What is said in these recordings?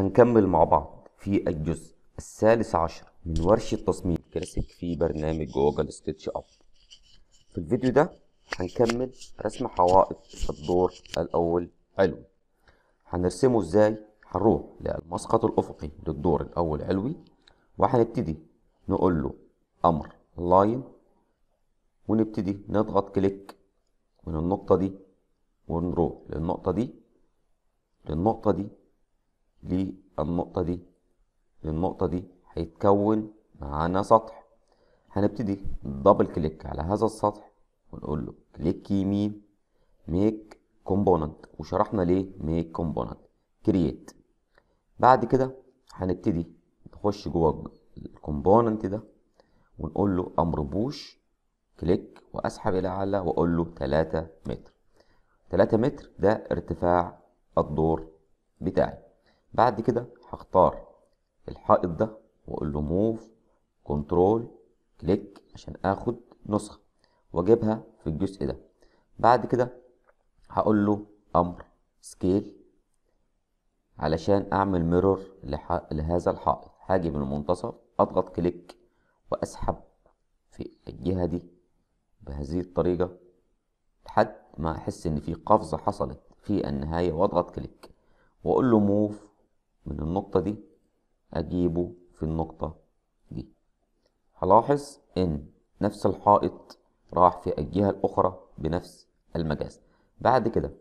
هنكمل مع بعض في الجزء الثالث عشر من ورشة تصميم كلاسيك في برنامج جوجل ستيتش أب في الفيديو ده هنكمل رسم حوائط الدور الأول علوي هنرسمه ازاي هنروح للمسقط الأفقي للدور الأول علوي وهنبتدي نقول له أمر لاين ونبتدي نضغط كليك من النقطة دي ونروح للنقطة دي للنقطة دي للنقطة دي للنقطة دي هيتكون معانا سطح هنبتدي دبل كليك على هذا السطح ونقول له كليك يمين ميك كومبوننت وشرحنا ليه ميك كومبوننت كرييت بعد كده هنبتدي نخش جوه الكومبوننت ده ونقول له امر بوش كليك واسحب الى اعلى واقول له 3 متر 3 متر ده ارتفاع الدور بتاعي بعد كده هختار الحائط ده واقول له موف كنترول كليك عشان اخد نسخه واجيبها في الجزء ده بعد كده هقول له امر سكيل علشان اعمل ميرور لهذا الحائط هاجي من المنتصف اضغط كليك واسحب في الجهه دي بهذه الطريقه لحد ما احس ان في قفزه حصلت في النهايه واضغط كليك واقول له موف من النقطة دي أجيبه في النقطة دي هلاحظ إن نفس الحائط راح في الجهة الأخرى بنفس المجاز بعد كده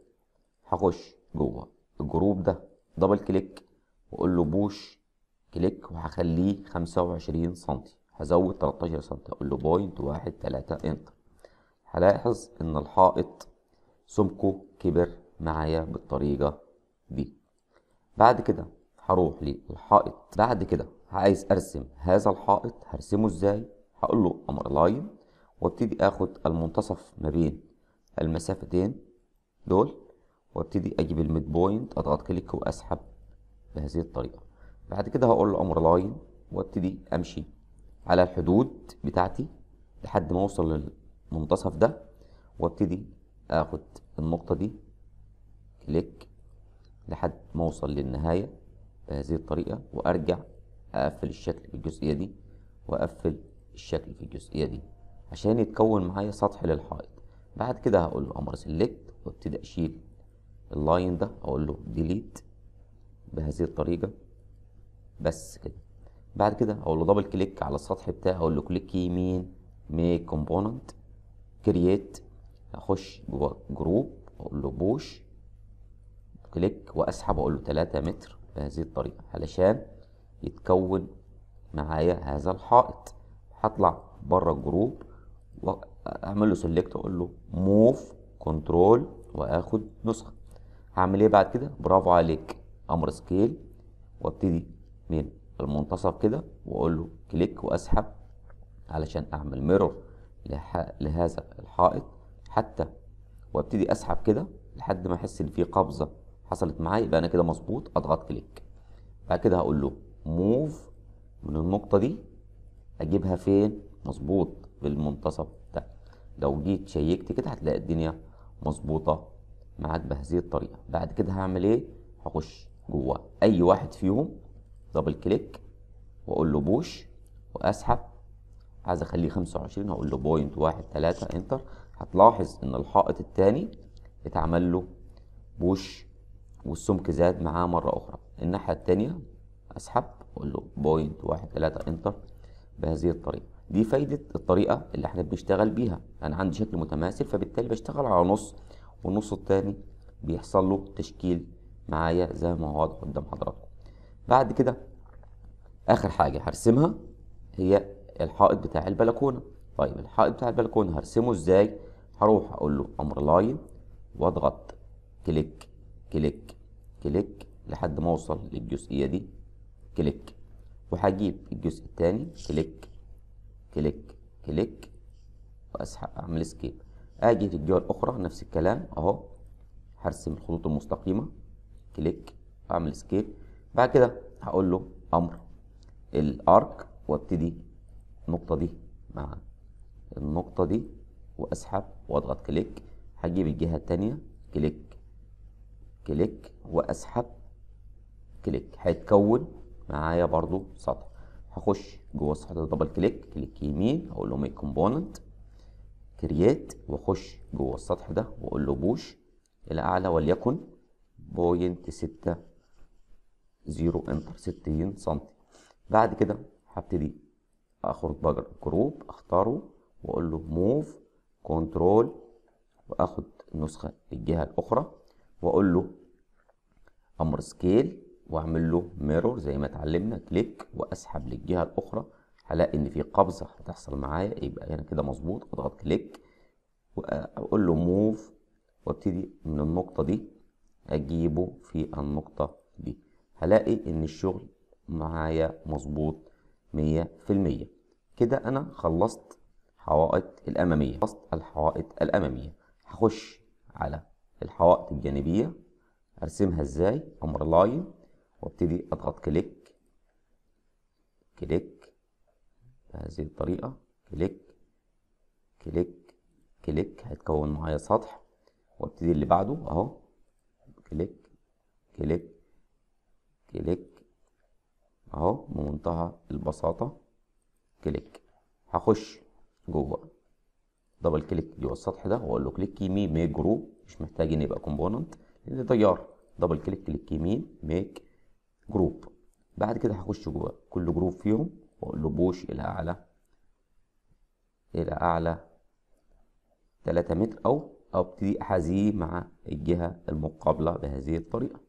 هخش جوه الجروب ده دبل كليك وأقول له بوش كليك وهخليه 25 سنتي هزود 13 سنتي أقول له بوينت واحد تلاتة انتر هلاحظ إن الحائط سمكه كبر معايا بالطريقة دي بعد كده هروح للحائط بعد كده عايز ارسم هذا الحائط هرسمه ازاي هقول له امر لاين وابتدي اخد المنتصف ما بين المسافتين دول وابتدي اجيب الميد بوينت اضغط كليك واسحب بهذه الطريقه بعد كده هقول له امر لاين وابتدي امشي على الحدود بتاعتي لحد ما اوصل للمنتصف ده وابتدي اخد النقطه دي كليك لحد ما اوصل للنهايه بهذه الطريقة وارجع اقفل الشكل في الجزئية دي واقفل الشكل في الجزئية دي عشان يتكون معايا سطح للحائط بعد كده هقول له امر سيلكت وابتدي اشيل اللاين ده اقول له ديليت بهذه الطريقة بس كده بعد كده اقول له دبل كليك على السطح بتاعي اقول له كليك يمين ميك كومبوننت كرييت اخش جوه جروب اقول له بوش كليك واسحب اقول له 3 متر بهذه الطريقة علشان يتكون معايا هذا الحائط هطلع بره الجروب واعمل له سيلكت اقول له موف كنترول واخد نسخة هعمل ايه بعد كده برافو عليك امر سكيل وابتدي من المنتصف كده واقول له كليك واسحب علشان اعمل ميرور لح... لهذا الحائط حتى وابتدي اسحب كده لحد ما احس ان في قبضه حصلت معايا يبقى انا كده مظبوط اضغط كليك بعد كده هقول له موف من النقطه دي اجيبها فين مظبوط بالمنتصف ده لو جيت شيكت كده هتلاقي الدنيا مظبوطه معاك بهذه الطريقه بعد كده هعمل ايه هخش جوه اي واحد فيهم دبل كليك واقول له بوش واسحب عايز اخليه 25 هقول له بوينت واحد 3 انتر هتلاحظ ان الحائط الثاني اتعمل له بوش والسمك زاد معاه مرة أخرى الناحية التانية أسحب أقول له بوينت واحد تلاتة إنتر بهذه الطريقة دي فايدة الطريقة اللي احنا بنشتغل بيها أنا عندي شكل متماثل فبالتالي بشتغل على نص والنص التاني بيحصل له تشكيل معايا زي ما هو واضح قدام حضراتكم بعد كده آخر حاجة هرسمها هي الحائط بتاع البلكونة طيب الحائط بتاع البلكونة هرسمه ازاي هروح أقول له أمر لاين واضغط كليك كليك كليك لحد ما اوصل للجزئيه دي كليك وهجيب الجزء الثاني كليك كليك كليك واسحب اعمل سكيب اجي للجهه الاخرى نفس الكلام اهو هرسم الخطوط المستقيمه كليك اعمل سكيب بعد كده هقول له امر الارك وابتدي النقطه دي مع النقطه دي واسحب واضغط كليك هجيب الجهه الثانيه كليك كليك واسحب كليك هيتكون معايا برضو سطر هخش جوه السطح ده دبل كليك كليك يمين هقول له ميك كومبوننت كرييت واخش جوه السطح ده واقول له بوش الى اعلى وليكن بوينت ستة زيرو انتر ستين سم بعد كده هبتدي اخرج بجر جروب اختاره واقول له موف كنترول واخد النسخه للجهه الاخرى واقول له امر سكيل واعمل له ميرور زي ما اتعلمنا كليك واسحب للجهه الاخرى هلاقي ان في قبضه هتحصل معايا يبقى هنا كده مظبوط اضغط كليك واقول له موف وابتدي من النقطه دي اجيبه في النقطه دي هلاقي ان الشغل معايا مظبوط 100% كده انا خلصت حوائط الاماميه خلصت الحوائط الاماميه هخش على الحوائط الجانبية ارسمها ازاي امر لاين وابتدي اضغط كليك كليك بهذه الطريقة كليك كليك كليك هيتكون معايا سطح وابتدي اللي بعده اهو كليك كليك كليك اهو بمنتهى البساطة كليك هخش جوه دبل كليك جوه السطح ده واقول له كليك يمين ميك جروب مش محتاج ان يبقى كومبوننت لان تيار دبل كليك كليك يمين ميك جروب بعد كده هخش جوه كل جروب فيهم واقول له بوش الى اعلى الى اعلى 3 متر او ابتدي احاذيه مع الجهه المقابله بهذه الطريقه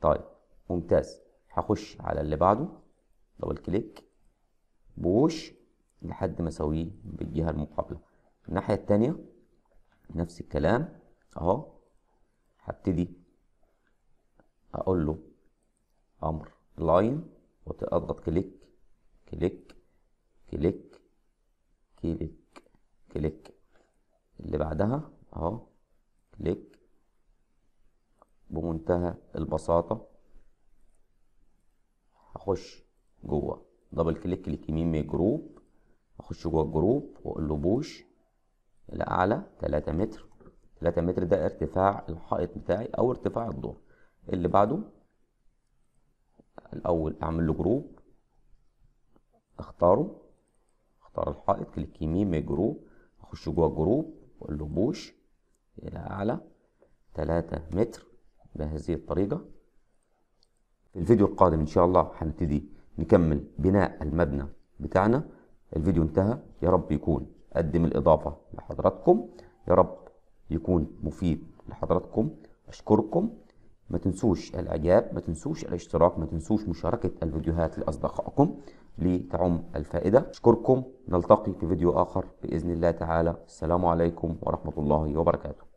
طيب ممتاز هخش على اللي بعده دبل كليك بوش لحد ما اسويه بالجهه المقابله الناحية التانية نفس الكلام اهو هبتدي اقول له امر لاين واضغط كليك كليك كليك كليك كليك اللي بعدها اهو كليك بمنتهى البساطة هخش جوه دبل كليك يمين من الجروب اخش جوه الجروب واقول له بوش إلى أعلى 3 متر 3 متر ده ارتفاع الحائط بتاعي أو ارتفاع الدور اللي بعده الأول أعمل له جروب أختاره أختار الحائط كليك يمين من جروب أخش جوه الجروب وأقول له بوش إلى أعلى 3 متر بهذه الطريقة في الفيديو القادم إن شاء الله هنبتدي نكمل بناء المبنى بتاعنا الفيديو انتهى يا رب يكون اقدم الاضافه لحضراتكم يا رب يكون مفيد لحضراتكم اشكركم ما تنسوش الاعجاب ما تنسوش الاشتراك ما تنسوش مشاركه الفيديوهات لاصدقائكم لتعم الفائده اشكركم نلتقي في فيديو اخر باذن الله تعالى السلام عليكم ورحمه الله وبركاته